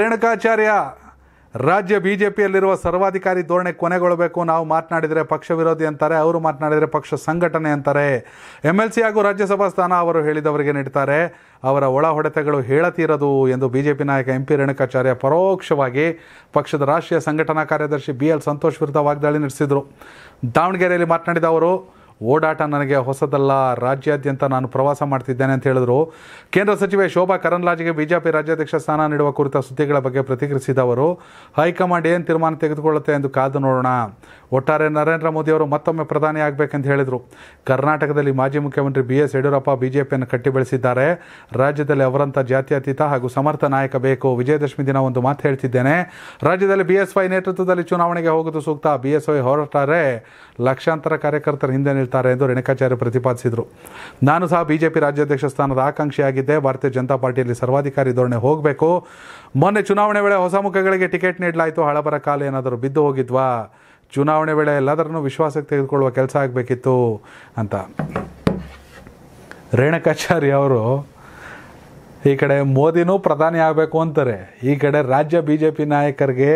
ರೇಣುಕಾಚಾರ್ಯ ರಾಜ್ಯ B J ಪಿಯಲ್ಲಿರುವ ಸರ್ವಾಧಿಕಾರಿ ಧೋರಣೆ ಕೊನೆಗೊಳ್ಳಬೇಕು ನಾವು ಮಾತನಾಡಿದರೆ ಪಕ್ಷ ವಿರೋಧಿ ಅಂತಾರೆ ಅವರು ಮಾತನಾಡಿದರೆ ಪಕ್ಷ ಸಂಘಟನೆ ಅಂತಾರೆ ಎಮ್ ಎಲ್ ಸಿ ಹಾಗೂ ರಾಜ್ಯಸಭಾ ಸ್ಥಾನ ಅವರು ಹೇಳಿದವರಿಗೆ ನೀಡ್ತಾರೆ ಅವರ ಒಳ ಹೊಡೆತಗಳು ಹೇಳತಿರದು ಎಂದು ಬಿ ಜೆ ಪಿ ನಾಯಕ ಎಂ ಪಿ ರೇಣುಕಾಚಾರ್ಯ ಪರೋಕ್ಷವಾಗಿ ಪಕ್ಷದ ರಾಷ್ಟ್ರೀಯ ಸಂಘಟನಾ ಕಾರ್ಯದರ್ಶಿ ಬಿ ಎಲ್ ಸಂತೋಷ್ ವಿರುದ್ಧ ವಾಗ್ದಾಳಿ ನಡೆಸಿದರು ದಾವಣಗೆರೆಯಲ್ಲಿ ಮಾತನಾಡಿದ ಅವರು ಓಡಾಟ ನನಗೆ ಹೊಸದಲ್ಲ ರಾಜ್ಯಾದ್ಯಂತ ನಾನು ಪ್ರವಾಸ ಮಾಡ್ತಿದ್ದೇನೆ ಅಂತ ಹೇಳಿದ್ರು ಕೇಂದ್ರ ಸಚಿವೆ ಶೋಭಾ ಕರಂದ್ಲಾಜೆಗೆ ಬಿಜೆಪಿ ರಾಜ್ಯಾಧ್ಯಕ್ಷ ಸ್ಥಾನ ನೀಡುವ ಕುರಿತ ಸುದ್ದಿಗಳ ಬಗ್ಗೆ ಪ್ರತಿಕ್ರಿಯಿಸಿದ ಅವರು ಹೈಕಮಾಂಡ್ ಏನು ತೀರ್ಮಾನ ತೆಗೆದುಕೊಳ್ಳುತ್ತೆ ಎಂದು ಕಾದು ನೋಡೋಣ ಒಟ್ಟಾರೆ ನರೇಂದ್ರ ಮೋದಿ ಅವರು ಮತ್ತೊಮ್ಮೆ ಪ್ರಧಾನಿ ಆಗಬೇಕೆಂದು ಹೇಳಿದರು ಕರ್ನಾಟಕದಲ್ಲಿ ಮಾಜಿ ಮುಖ್ಯಮಂತ್ರಿ ಬಿ ಎಸ್ ಯಡಿಯೂರಪ್ಪ ಬಿಜೆಪಿಯನ್ನು ಕಟ್ಟಿ ಬೆಳೆಸಿದ್ದಾರೆ ರಾಜ್ಯದಲ್ಲಿ ಅವರಂಥ ಜಾತ್ಯತೀತ ಹಾಗೂ ಸಮರ್ಥ ನಾಯಕ ಬೇಕು ವಿಜಯದಶಮಿ ದಿನ ಒಂದು ಮಾತು ಹೇಳ್ತಿದ್ದೇನೆ ರಾಜ್ಯದಲ್ಲಿ ಬಿ ಎಸ್ ವೈ ನೇತೃತ್ವದಲ್ಲಿ ಚುನಾವಣೆಗೆ ಹೋಗೋದು ಸೂಕ್ತ ಬಿ ಎಸ್ ವೈ ಹೊರಟಾರೆ ಲಕ್ಷಾಂತರ ಕಾರ್ಯಕರ್ತರು ಹಿಂದೆ ನಿಲ್ತಾರೆ ಎಂದು ರೇಣುಕಾಚಾರ್ಯ ಪ್ರತಿಪಾದಿಸಿದರು ನಾನು ಸಹ ಬಿಜೆಪಿ ರಾಜ್ಯಾಧ್ಯಕ್ಷ ಸ್ಥಾನದ ಆಕಾಂಕ್ಷಿಯಾಗಿದ್ದೆ ಭಾರತೀಯ ಜನತಾ ಪಾರ್ಟಿಯಲ್ಲಿ ಸರ್ವಾಧಿಕಾರಿ ಧೋರಣೆ ಹೋಗಬೇಕು ಮೊನ್ನೆ ಚುನಾವಣೆ ವೇಳೆ ಹೊಸ ಮುಖಗಳಿಗೆ ಟಿಕೆಟ್ ನೀಡಲಾಯಿತು ಹಳಬರ ಕಾಲ ಏನಾದರೂ ಬಿದ್ದು ಹೋಗಿದ್ವಾ ಚುನಾವಣೆ ವೇಳೆ ಎಲ್ಲದರನ್ನು ವಿಶ್ವಾಸಕ್ಕೆ ತೆಗೆದುಕೊಳ್ಳುವ ಕೆಲಸ ಆಗಬೇಕಿತ್ತು ಅಂತ ರೇಣಕಾಚಾರ್ಯ ಅವರು ಈ ಕಡೆ ಮೋದಿನೂ ಪ್ರಧಾನಿ ಆಗಬೇಕು ಅಂತಾರೆ ಈ ಕಡೆ ರಾಜ್ಯ ಬಿ ಜೆ ಪಿ ನಾಯಕರಿಗೆ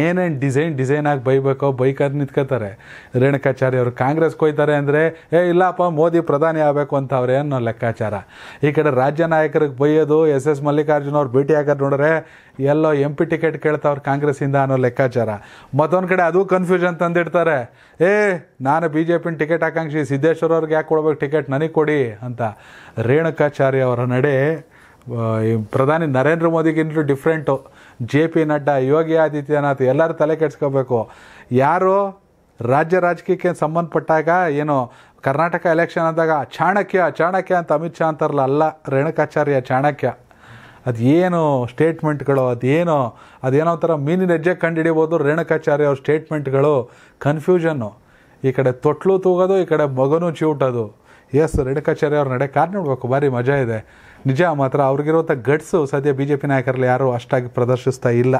ಏನೇನು ಡಿಸೈನ್ ಡಿಸೈನ್ ಆಗಿ ಬೈಬೇಕೋ ಬೈಕಾದ ನಿಂತ್ಕೋತಾರೆ ರೇಣುಕಾಚಾರ್ಯ ಅವರು ಕಾಂಗ್ರೆಸ್ಗೆ ಕೊಯ್ತಾರೆ ಅಂದರೆ ಏ ಇಲ್ಲಪ್ಪ ಮೋದಿ ಪ್ರಧಾನಿ ಆಗಬೇಕು ಅಂತ ಅವರೇ ಅನ್ನೋ ಲೆಕ್ಕಾಚಾರ ಈ ಕಡೆ ರಾಜ್ಯ ನಾಯಕರಿಗೆ ಬೈಯೋದು ಎಸ್ ಎಸ್ ಮಲ್ಲಿಕಾರ್ಜುನ ಅವ್ರು ಭೇಟಿ ಆಗೋದು ನೋಡ್ರೆ ಎಲ್ಲೋ ಎಂ ಪಿ ಟಿಕೆಟ್ ಕೇಳ್ತಾವ್ರು ಕಾಂಗ್ರೆಸ್ಸಿಂದ ಅನ್ನೋ ಲೆಕ್ಕಾಚಾರ ಮತ್ತೊಂದು ಕಡೆ ಅದು ಕನ್ಫ್ಯೂಷನ್ ತಂದಿಡ್ತಾರೆ ಏ ನಾನು ಬಿ ಜೆ ಪಿನ ಟಿಕೆಟ್ ಆಕಾಂಕ್ಷಿ ಸಿದ್ದೇಶ್ವರ ಅವ್ರಿಗೆ ಯಾಕೆ ಕೊಡ್ಬೇಕು ಟಿಕೆಟ್ ನನಗೆ ಕೊಡಿ ಅಂತ ರೇಣುಕಾಚಾರ್ಯ ಅವರ ನಡೆ ಪ್ರಧಾನಿ ನರೇಂದ್ರ ಮೋದಿಗಿಂತಲೂ different J P Nadda Yogi Adityanath ಎಲ್ಲರೂ ತಲೆ ಕೆಡ್ಸ್ಕೋಬೇಕು ಯಾರು ರಾಜ್ಯ ರಾಜಕೀಯಕ್ಕೆ ಸಂಬಂಧಪಟ್ಟಾಗ ಏನು ಕರ್ನಾಟಕ ಎಲೆಕ್ಷನ್ ಅಂದಾಗ ಚಾಣಕ್ಯ ಚಾಣಕ್ಯ ಅಂತ ಅಮಿತ್ ಶಾ ಅಂತಾರಲ್ಲ ಅಲ್ಲ ರೇಣುಕಾಚಾರ್ಯ ಚಾಣಕ್ಯ ಅದು ಏನು ಸ್ಟೇಟ್ಮೆಂಟ್ಗಳು ಅದೇನು ಅದೇನೋ ಒಂಥರ ಮೀನಿನ ಹೆಜ್ಜೆ ಕಂಡುಹಿಡಿಬೋದು ರೇಣುಕಾಚಾರ್ಯ ಅವ್ರ ಸ್ಟೇಟ್ಮೆಂಟ್ಗಳು ಕನ್ಫ್ಯೂಷನ್ನು ಈ ಕಡೆ ತೊಟ್ಲು ತೂಗೋದು ಈ ಕಡೆ ಮಗನೂ ಚಿವುಟೋದು ಎಸ್ ರೇಣುಕಾಚಾರ್ಯ ಅವ್ರು ನಡೆ ಕಾರ್ ನೋಡ್ಬೇಕು ಭಾರಿ ಮಜಾ ಇದೆ ನಿಜ ಮಾತ್ರ ಅವ್ರಿಗಿರುವಂಥ ಗಟ್ಸು ಸದ್ಯ ಬಿ ಜೆ ಪಿ ನಾಯಕರಲ್ಲಿ ಯಾರೂ ಅಷ್ಟಾಗಿ ಪ್ರದರ್ಶಿಸ್ತಾ ಇಲ್ಲ